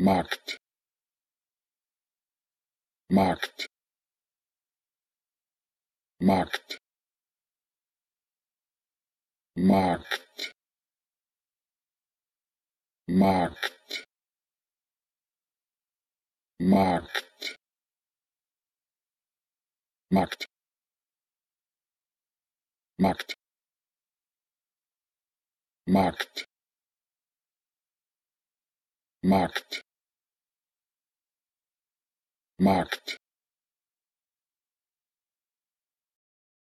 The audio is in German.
Markt Markt Markt Markt Markt Markt Markt Markt Markt Markt Markt